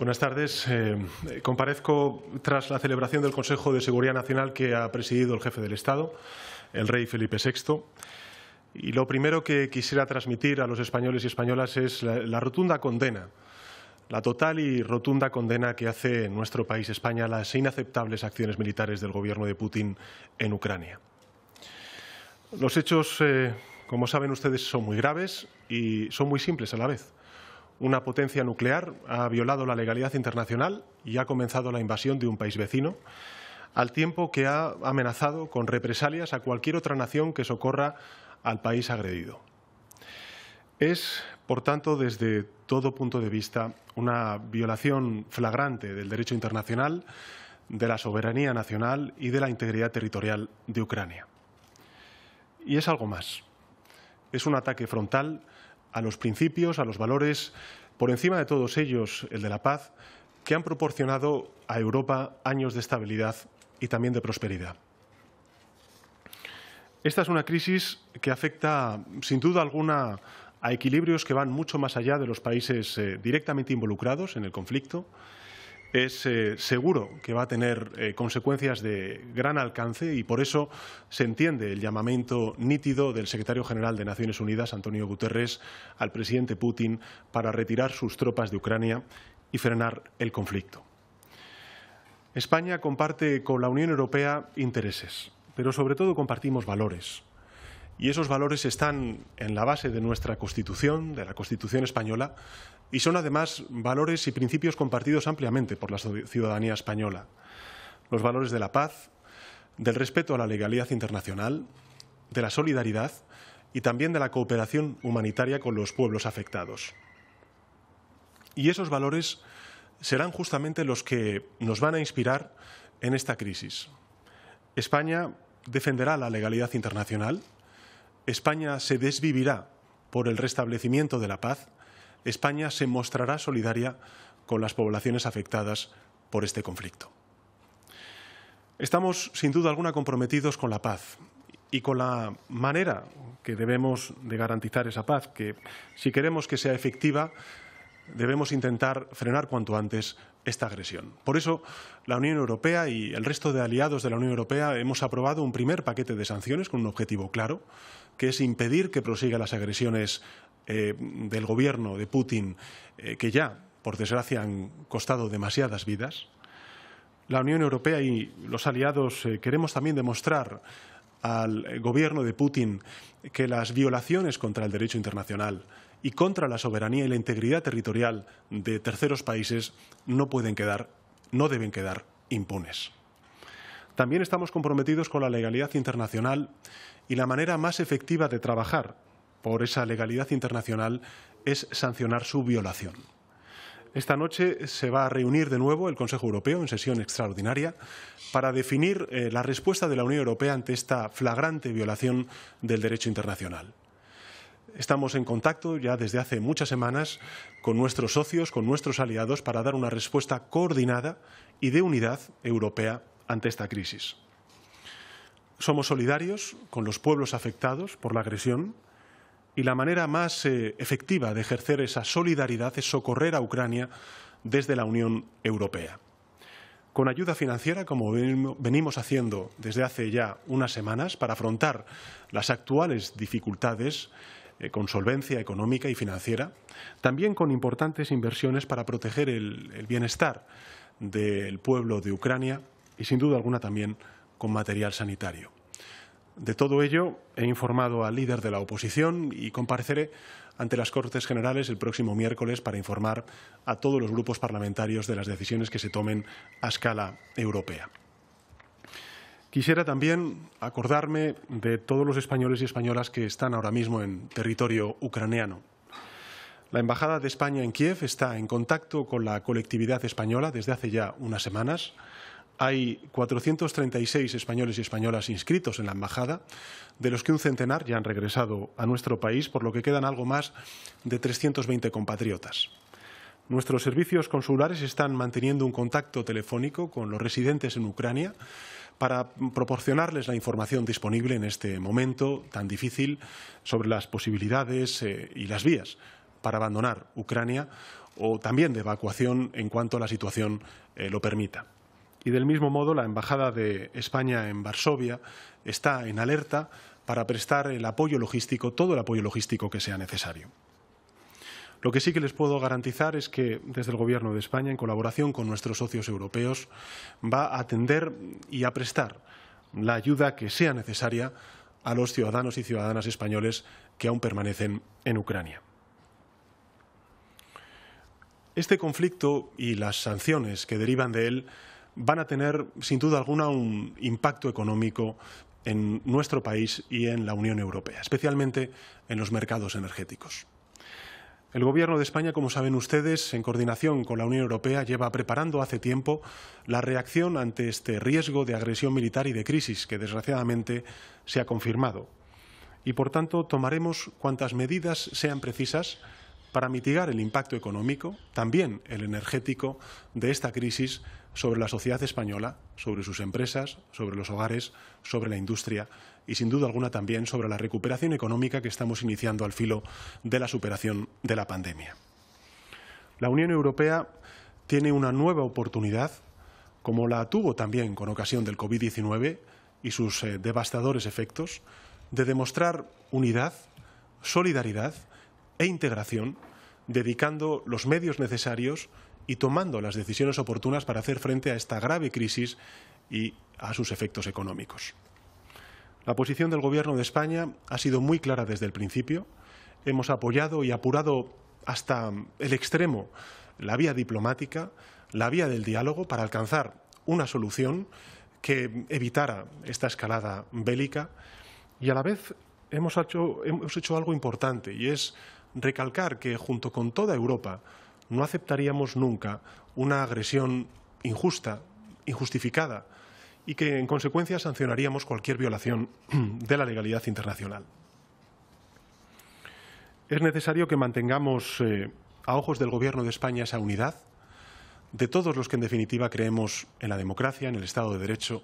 Buenas tardes. Eh, comparezco tras la celebración del Consejo de Seguridad Nacional que ha presidido el jefe del Estado, el rey Felipe VI. Y lo primero que quisiera transmitir a los españoles y españolas es la, rotunda condena, la total y rotunda condena que hace en nuestro país España las inaceptables acciones militares del gobierno de Putin en Ucrania. Los hechos, eh, como saben ustedes, son muy graves y son muy simples a la vez una potencia nuclear ha violado la legalidad internacional y ha comenzado la invasión de un país vecino, al tiempo que ha amenazado con represalias a cualquier otra nación que socorra al país agredido. Es, por tanto, desde todo punto de vista, una violación flagrante del derecho internacional, de la soberanía nacional y de la integridad territorial de Ucrania. Y es algo más. Es un ataque frontal a los principios, a los valores, por encima de todos ellos el de la paz, que han proporcionado a Europa años de estabilidad y también de prosperidad. Esta es una crisis que afecta, sin duda alguna, a equilibrios que van mucho más allá de los países eh, directamente involucrados en el conflicto, es eh, seguro que va a tener eh, consecuencias de gran alcance y por eso se entiende el llamamiento nítido del secretario general de Naciones Unidas, Antonio Guterres, al presidente Putin para retirar sus tropas de Ucrania y frenar el conflicto. España comparte con la Unión Europea intereses, pero sobre todo compartimos valores. Y esos valores están en la base de nuestra Constitución, de la Constitución española, y son además valores y principios compartidos ampliamente por la ciudadanía española. Los valores de la paz, del respeto a la legalidad internacional, de la solidaridad y también de la cooperación humanitaria con los pueblos afectados. Y esos valores serán justamente los que nos van a inspirar en esta crisis. España defenderá la legalidad internacional, España se desvivirá por el restablecimiento de la paz, España se mostrará solidaria con las poblaciones afectadas por este conflicto. Estamos, sin duda alguna, comprometidos con la paz y con la manera que debemos de garantizar esa paz, que si queremos que sea efectiva, debemos intentar frenar cuanto antes esta agresión. Por eso, la Unión Europea y el resto de aliados de la Unión Europea hemos aprobado un primer paquete de sanciones con un objetivo claro, que es impedir que prosigan las agresiones eh, del gobierno de Putin, eh, que ya, por desgracia, han costado demasiadas vidas. La Unión Europea y los aliados eh, queremos también demostrar al gobierno de Putin que las violaciones contra el derecho internacional y contra la soberanía y la integridad territorial de terceros países no pueden quedar, no deben quedar impunes. También estamos comprometidos con la legalidad internacional y la manera más efectiva de trabajar por esa legalidad internacional es sancionar su violación. Esta noche se va a reunir de nuevo el Consejo Europeo en sesión extraordinaria para definir eh, la respuesta de la Unión Europea ante esta flagrante violación del derecho internacional. Estamos en contacto ya desde hace muchas semanas con nuestros socios, con nuestros aliados, para dar una respuesta coordinada y de unidad europea ante esta crisis. Somos solidarios con los pueblos afectados por la agresión, y la manera más eh, efectiva de ejercer esa solidaridad es socorrer a Ucrania desde la Unión Europea. Con ayuda financiera, como venimos haciendo desde hace ya unas semanas, para afrontar las actuales dificultades eh, con solvencia económica y financiera, también con importantes inversiones para proteger el bienestar del pueblo de Ucrania y, sin duda alguna, también con material sanitario. De todo ello, he informado al líder de la oposición y compareceré ante las Cortes Generales el próximo miércoles para informar a todos los grupos parlamentarios de las decisiones que se tomen a escala europea. Quisiera también acordarme de todos los españoles y españolas que están ahora mismo en territorio ucraniano. La Embajada de España en Kiev está en contacto con la colectividad española desde hace ya unas semanas hay 436 españoles y españolas inscritos en la embajada, de los que un centenar ya han regresado a nuestro país, por lo que quedan algo más de 320 compatriotas. Nuestros servicios consulares están manteniendo un contacto telefónico con los residentes en Ucrania para proporcionarles la información disponible en este momento tan difícil sobre las posibilidades eh, y las vías para abandonar Ucrania o también de evacuación en cuanto la situación eh, lo permita. Y del mismo modo, la Embajada de España en Varsovia está en alerta para prestar el apoyo logístico, todo el apoyo logístico que sea necesario. Lo que sí que les puedo garantizar es que desde el Gobierno de España, en colaboración con nuestros socios europeos, va a atender y a prestar la ayuda que sea necesaria a los ciudadanos y ciudadanas españoles que aún permanecen en Ucrania. Este conflicto y las sanciones que derivan de él van a tener, sin duda alguna, un impacto económico en nuestro país y en la Unión Europea, especialmente en los mercados energéticos. El Gobierno de España, como saben ustedes, en coordinación con la Unión Europea, lleva preparando hace tiempo la reacción ante este riesgo de agresión militar y de crisis que, desgraciadamente, se ha confirmado. Y, por tanto, tomaremos cuantas medidas sean precisas para mitigar el impacto económico, también el energético, de esta crisis sobre la sociedad española, sobre sus empresas, sobre los hogares, sobre la industria y sin duda alguna también sobre la recuperación económica que estamos iniciando al filo de la superación de la pandemia. La Unión Europea tiene una nueva oportunidad, como la tuvo también con ocasión del COVID-19 y sus eh, devastadores efectos, de demostrar unidad, solidaridad e integración, dedicando los medios necesarios y tomando las decisiones oportunas para hacer frente a esta grave crisis y a sus efectos económicos. La posición del Gobierno de España ha sido muy clara desde el principio. Hemos apoyado y apurado hasta el extremo la vía diplomática, la vía del diálogo para alcanzar una solución que evitara esta escalada bélica y a la vez hemos hecho, hemos hecho algo importante y es recalcar que junto con toda Europa no aceptaríamos nunca una agresión injusta, injustificada, y que en consecuencia sancionaríamos cualquier violación de la legalidad internacional. Es necesario que mantengamos eh, a ojos del Gobierno de España esa unidad de todos los que en definitiva creemos en la democracia, en el Estado de Derecho,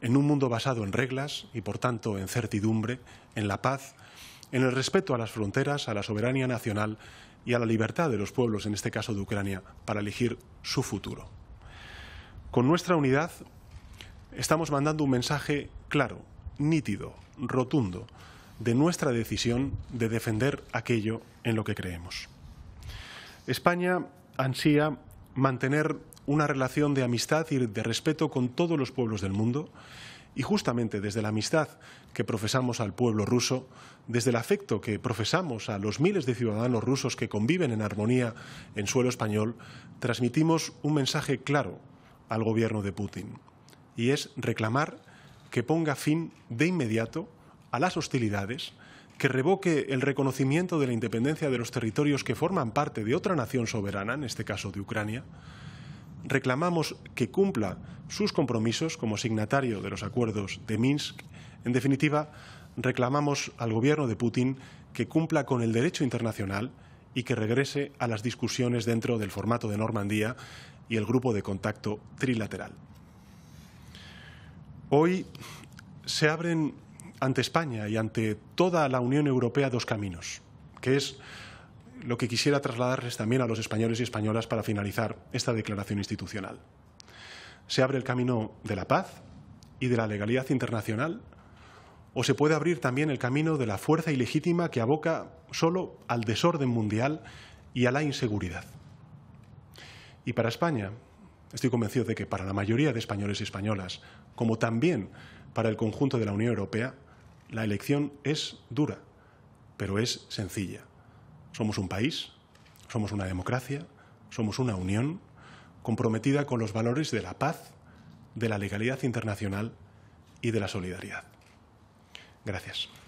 en un mundo basado en reglas y por tanto en certidumbre, en la paz en el respeto a las fronteras, a la soberanía nacional y a la libertad de los pueblos, en este caso de Ucrania, para elegir su futuro. Con nuestra unidad estamos mandando un mensaje claro, nítido, rotundo, de nuestra decisión de defender aquello en lo que creemos. España ansía mantener una relación de amistad y de respeto con todos los pueblos del mundo y justamente desde la amistad que profesamos al pueblo ruso, desde el afecto que profesamos a los miles de ciudadanos rusos que conviven en armonía en suelo español, transmitimos un mensaje claro al gobierno de Putin, y es reclamar que ponga fin de inmediato a las hostilidades, que revoque el reconocimiento de la independencia de los territorios que forman parte de otra nación soberana, en este caso de Ucrania, reclamamos que cumpla sus compromisos como signatario de los acuerdos de Minsk. En definitiva, reclamamos al gobierno de Putin que cumpla con el derecho internacional y que regrese a las discusiones dentro del formato de Normandía y el grupo de contacto trilateral. Hoy se abren ante España y ante toda la Unión Europea dos caminos, que es lo que quisiera trasladarles también a los españoles y españolas para finalizar esta declaración institucional. Se abre el camino de la paz y de la legalidad internacional o se puede abrir también el camino de la fuerza ilegítima que aboca solo al desorden mundial y a la inseguridad. Y para España, estoy convencido de que para la mayoría de españoles y españolas, como también para el conjunto de la Unión Europea, la elección es dura, pero es sencilla. Somos un país, somos una democracia, somos una unión comprometida con los valores de la paz, de la legalidad internacional y de la solidaridad. Gracias.